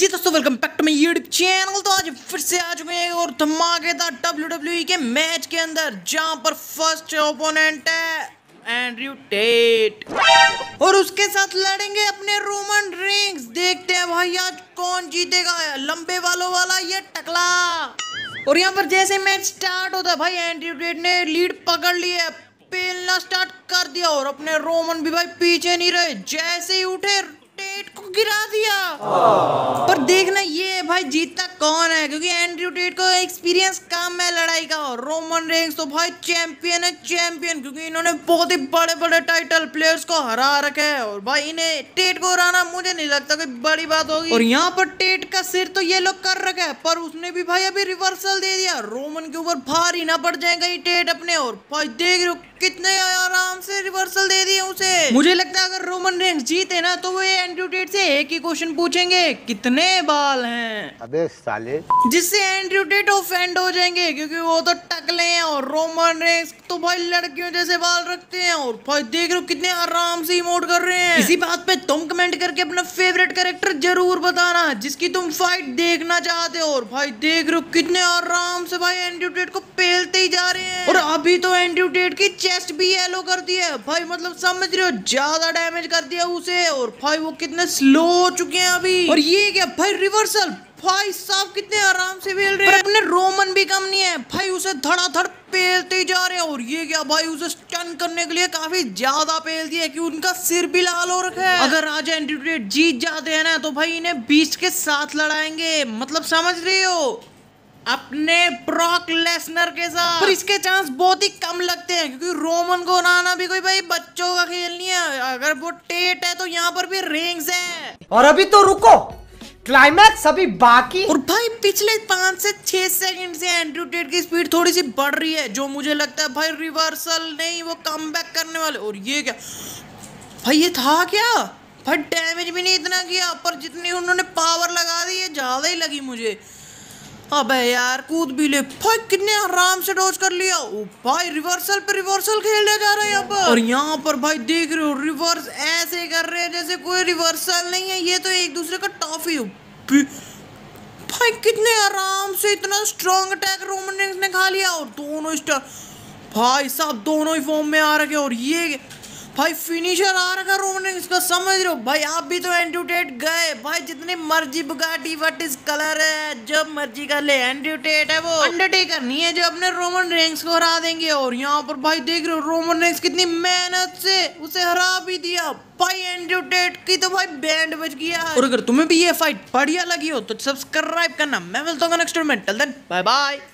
जी दोस्तों welcome back to my YouTube channel तो आज फिर से आ चुके हैं और धमाकेदार डब्ल्यू डब्ल्यू e के मैच के अंदर जहां पर फर्स्ट ओपोनेंट है एंड्रयू टेट और उसके साथ लड़ेंगे अपने रोमन रिंग्स देखते हैं भाई आज कौन जीतेगा लंबे वालों वाला ये टकला और यहाँ पर जैसे मैच स्टार्ट होता है भाई एंड्रयू टेट ने लीड पकड़ ली है पेलना स्टार्ट कर दिया और अपने रोमन भी भाई पीछे नहीं रहे जैसे ही उठे टेट गिरा दिया पर देखना ये भाई जीतता कौन है क्योंकि एंड्रयू टेट को एक्सपीरियंस कम है लड़ाई का और रोमन रेंग्स तो भाई चैंपियन है चैंपियन क्योंकि इन्होंने बहुत ही बड़े बड़े टाइटल प्लेयर्स को हरा रखे है और भाई इन्हें टेट को हराना मुझे नहीं लगता कोई बड़ी बात होगी और यहाँ पर टेट का सिर तो ये लोग कर रखा है पर उसने भी भाई अभी रिवर्सल दे दिया रोमन के ऊपर भारी ना पड़ जाएगा ये टेट अपने और भाई देख रहे हो कितने आराम से रिवर्सल दे दिए उसे मुझे लगता है अगर रोमन रेंग्स जीते ना तो वो एंड्रयू टेट से एक ही क्वेश्चन पूछेंगे कितने बाल हैं अबे साले जिससे एंड्रयू टेट ऑफेंड हो जाएंगे क्योंकि वो तो टकले हैं और रोमन रेंस तो भाई लड़कियों जैसे बाल रखते हैं और भाई देख रहे हो कितने आराम से इमोट कर रहे हैं इसी बात पे तुम कमेंट करके अपना फेवरेट करेक्टर जरूर बताना जिसकी तुम फाइट देखना चाहते हो और भाई देख रहे हो कितने आराम से भाई एंड्रयू टेट को पेलते ही जा रहे हैं और अभी तो एंड्रयू टेट की चेस्ट भी येलो कर दी है भाई मतलब समझ रहे हो ज्यादा डैमेज कर दिया उसे और भाई वो कितने स्लो हो चुके हैं अभी और ये क्या भाई रिवर्सल भाई साहब कितने आराम से बेल रहे हैं अपने रोमन भी कम नहीं है भाई उसे धड़ाधड़ पेलते जा रहे हैं और ये क्या भाई उसे स्टन करने के लिए काफी ज्यादा पेल दिया कि उनका सिर भी लाल हो रखा है अगर राजा एंटीट्रेट जीत जाते हैं ना तो भाई इन्हें बीच के साथ लड़ाएंगे मतलब समझ रहे हो अपने ब्रॉक लेसनर के साथ पर इसके चांस बहुत ही कम लगते हैं क्योंकि रोमन को नाना भी कोई भाई बच्चों का खेल नहीं है अगर वो टेट है तो यहाँ पर भी रिंग्स हैं और अभी तो रुको क्लाइमैक्स अभी बाकी और भाई पिछले पांच से छह सेकंड से एंड्रू टेट की स्पीड थोड़ी सी बढ़ रही है जो मुझे लगता है भाई रिवर्सल नहीं वो कम करने वाले और ये क्या भाई ये था क्या भाई डैमेज भी नहीं इतना किया पर जितनी उन्होंने पावर लगा दी है ज़्यादा ही लगी मुझे अबे यार कूद भी ले भाई कितने आराम से डोज कर लिया ओ भाई रिवर्सल पे रिवर्सल खेलने जा रहे हैं यहाँ पर और यहाँ पर भाई देख रहे हो रिवर्स ऐसे कर रहे हैं जैसे कोई रिवर्सल नहीं है ये तो एक दूसरे का टॉफी हो भाई कितने आराम से इतना स्ट्रॉन्ग अटैक रोमन ने खा लिया और दोनों स्टार भाई साहब दोनों ही फॉर्म में आ रखे और ये भाई फिनिशर आ रखा रोमनिंग इसको समझ रहे हो भाई आप भी तो एंड्यूटेट गए भाई जितनी मर्जी बुगाटी वट इज कलर है जब मर्जी कर ले एंड्यूटेट है वो अंडरटेकर नहीं है जो अपने रोमन रेंग्स को हरा देंगे और यहाँ पर भाई देख रहे हो रोमन रेंग्स कितनी मेहनत से उसे हरा भी दिया भाई एंड्यूटेट की तो भाई बैंड बज गया और अगर तुम्हें भी ये फाइट बढ़िया लगी हो तो सब्सक्राइब करना मैं मिलता हूँ नेक्स्ट में टिल देन बाय बाय